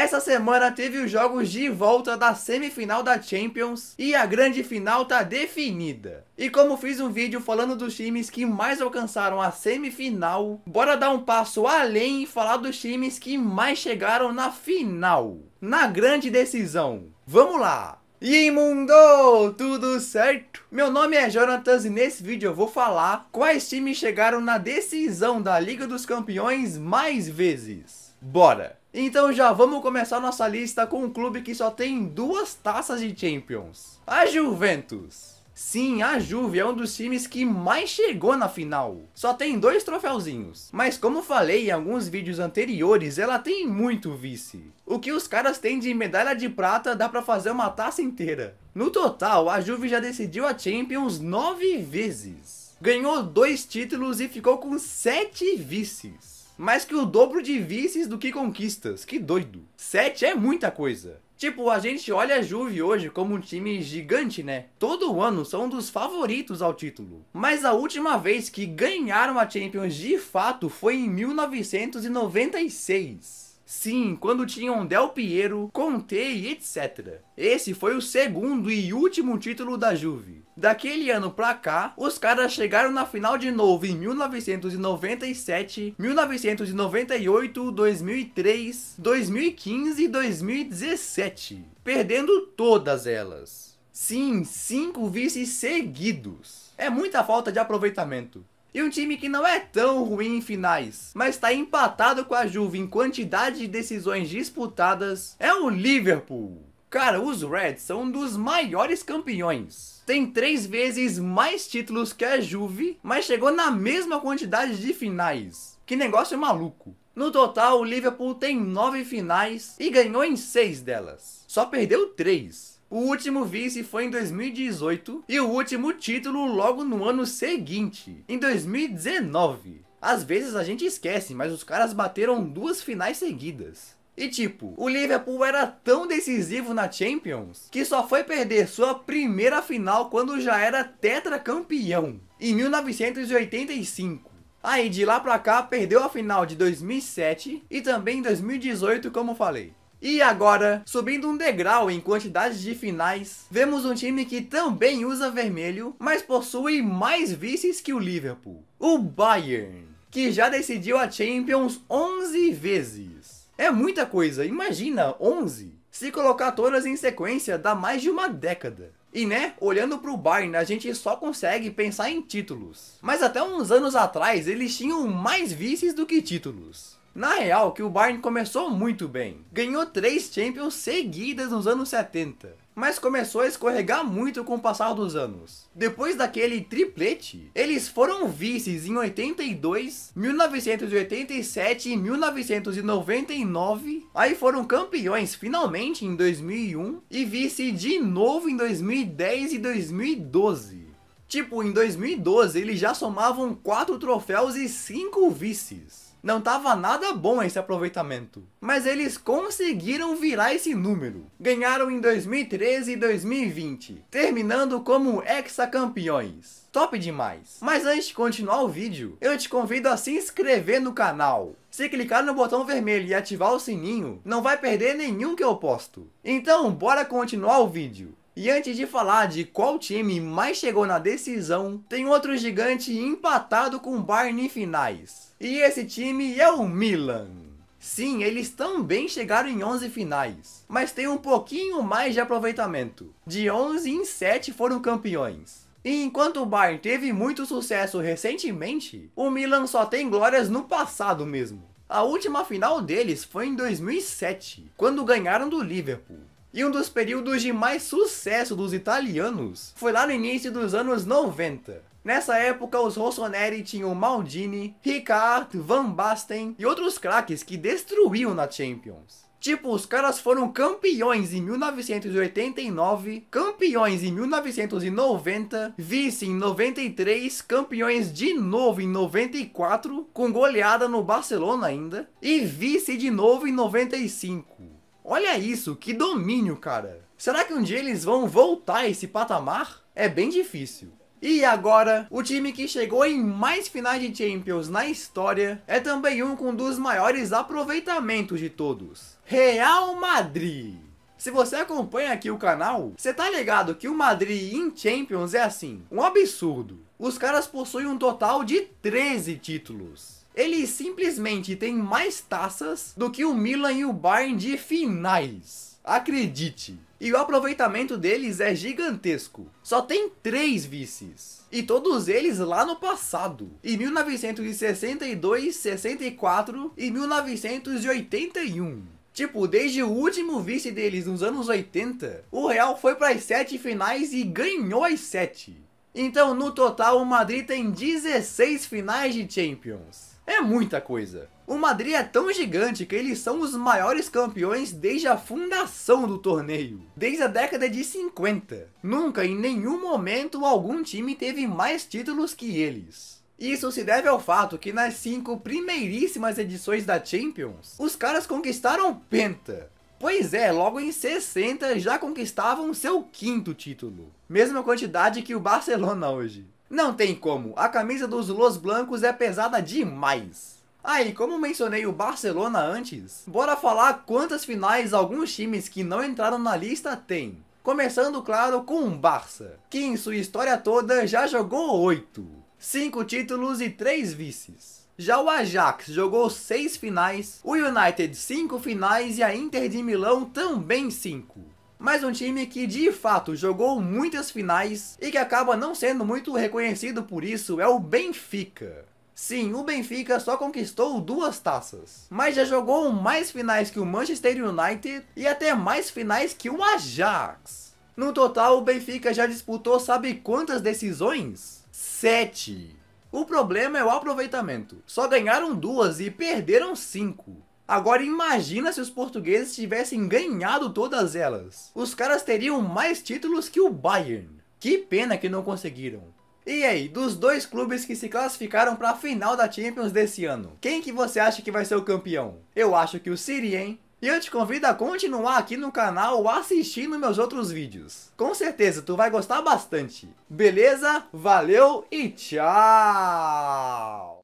Essa semana teve os jogos de volta da semifinal da Champions e a grande final tá definida. E como fiz um vídeo falando dos times que mais alcançaram a semifinal, bora dar um passo além e falar dos times que mais chegaram na final, na grande decisão. Vamos lá! Imundo! Tudo certo? Meu nome é Jonatas e nesse vídeo eu vou falar quais times chegaram na decisão da Liga dos Campeões mais vezes. Bora! Então já vamos começar nossa lista com um clube que só tem duas taças de Champions. A Juventus. Sim, a Juve é um dos times que mais chegou na final. Só tem dois troféuzinhos. Mas como falei em alguns vídeos anteriores, ela tem muito vice. O que os caras têm de medalha de prata dá pra fazer uma taça inteira. No total, a Juve já decidiu a Champions nove vezes. Ganhou dois títulos e ficou com sete vices mais que o dobro de vices do que conquistas. Que doido. Sete é muita coisa. Tipo, a gente olha a Juve hoje como um time gigante, né? Todo ano são um dos favoritos ao título. Mas a última vez que ganharam a Champions de fato foi em 1996. Sim, quando tinham Del Piero, Conte e etc. Esse foi o segundo e último título da Juve. Daquele ano pra cá, os caras chegaram na final de novo em 1997, 1998, 2003, 2015 e 2017, perdendo todas elas. Sim, cinco vices seguidos. É muita falta de aproveitamento. E um time que não é tão ruim em finais, mas está empatado com a Juve em quantidade de decisões disputadas, é o Liverpool. Cara, os Reds são um dos maiores campeões. Tem três vezes mais títulos que a Juve, mas chegou na mesma quantidade de finais. Que negócio maluco. No total, o Liverpool tem nove finais e ganhou em seis delas. Só perdeu três. O último vice foi em 2018 e o último título logo no ano seguinte, em 2019. Às vezes a gente esquece, mas os caras bateram duas finais seguidas. E tipo, o Liverpool era tão decisivo na Champions que só foi perder sua primeira final quando já era tetracampeão, em 1985. Aí de lá pra cá perdeu a final de 2007 e também 2018, como falei. E agora, subindo um degrau em quantidade de finais, vemos um time que também usa vermelho, mas possui mais vices que o Liverpool. O Bayern, que já decidiu a Champions 11 vezes. É muita coisa, imagina, 11. Se colocar todas em sequência, dá mais de uma década. E né, olhando pro Bayern, a gente só consegue pensar em títulos. Mas até uns anos atrás, eles tinham mais vices do que títulos. Na real, que o Bayern começou muito bem. Ganhou três Champions seguidas nos anos 70, mas começou a escorregar muito com o passar dos anos. Depois daquele triplete, eles foram vices em 82, 1987 e 1999, aí foram campeões finalmente em 2001 e vice de novo em 2010 e 2012. Tipo, em 2012 eles já somavam 4 troféus e 5 vices. Não tava nada bom esse aproveitamento. Mas eles conseguiram virar esse número. Ganharam em 2013 e 2020, terminando como hexacampeões. Top demais. Mas antes de continuar o vídeo, eu te convido a se inscrever no canal. Se clicar no botão vermelho e ativar o sininho, não vai perder nenhum que eu posto. Então, bora continuar o vídeo. E antes de falar de qual time mais chegou na decisão, tem outro gigante empatado com o Bayern em finais. E esse time é o Milan. Sim, eles também chegaram em 11 finais, mas tem um pouquinho mais de aproveitamento. De 11 em 7 foram campeões. E enquanto o Bayern teve muito sucesso recentemente, o Milan só tem glórias no passado mesmo. A última final deles foi em 2007, quando ganharam do Liverpool. E um dos períodos de mais sucesso dos italianos foi lá no início dos anos 90. Nessa época, os Rossoneri tinham Maldini, Ricard, Van Basten e outros craques que destruíam na Champions. Tipo, os caras foram campeões em 1989, campeões em 1990, vice em 93, campeões de novo em 94, com goleada no Barcelona ainda, e vice de novo em 95. Olha isso, que domínio, cara! Será que um dia eles vão voltar a esse patamar? É bem difícil. E agora, o time que chegou em mais finais de Champions na história é também um com um dos maiores aproveitamentos de todos: Real Madrid. Se você acompanha aqui o canal, você tá ligado que o Madrid em Champions é assim, um absurdo. Os caras possuem um total de 13 títulos. Ele simplesmente tem mais taças do que o Milan e o Bayern de finais. Acredite. E o aproveitamento deles é gigantesco. Só tem três vices. E todos eles lá no passado. Em 1962, 64 e 1981. Tipo, desde o último vice deles nos anos 80, o Real foi para as sete finais e ganhou as sete. Então, no total, o Madrid tem 16 finais de Champions. É muita coisa. O Madrid é tão gigante que eles são os maiores campeões desde a fundação do torneio, desde a década de 50. Nunca em nenhum momento algum time teve mais títulos que eles. Isso se deve ao fato que nas cinco primeiríssimas edições da Champions, os caras conquistaram penta. Pois é, logo em 60 já conquistavam seu quinto título, mesma quantidade que o Barcelona hoje. Não tem como, a camisa dos Los Blancos é pesada demais. Aí, ah, como mencionei o Barcelona antes, bora falar quantas finais alguns times que não entraram na lista têm. Começando, claro, com o Barça, que em sua história toda já jogou 8, 5 títulos e 3 vices. Já o Ajax jogou 6 finais, o United 5 finais e a Inter de Milão também 5 mas um time que de fato jogou muitas finais e que acaba não sendo muito reconhecido por isso é o Benfica. Sim, o Benfica só conquistou duas taças, mas já jogou mais finais que o Manchester United e até mais finais que o Ajax. No total, o Benfica já disputou sabe quantas decisões? Sete. O problema é o aproveitamento. Só ganharam duas e perderam cinco. Agora imagina se os portugueses tivessem ganhado todas elas. Os caras teriam mais títulos que o Bayern. Que pena que não conseguiram. E aí, dos dois clubes que se classificaram para a final da Champions desse ano, quem que você acha que vai ser o campeão? Eu acho que o City, hein? E eu te convido a continuar aqui no canal assistindo meus outros vídeos. Com certeza, tu vai gostar bastante. Beleza? Valeu e tchau!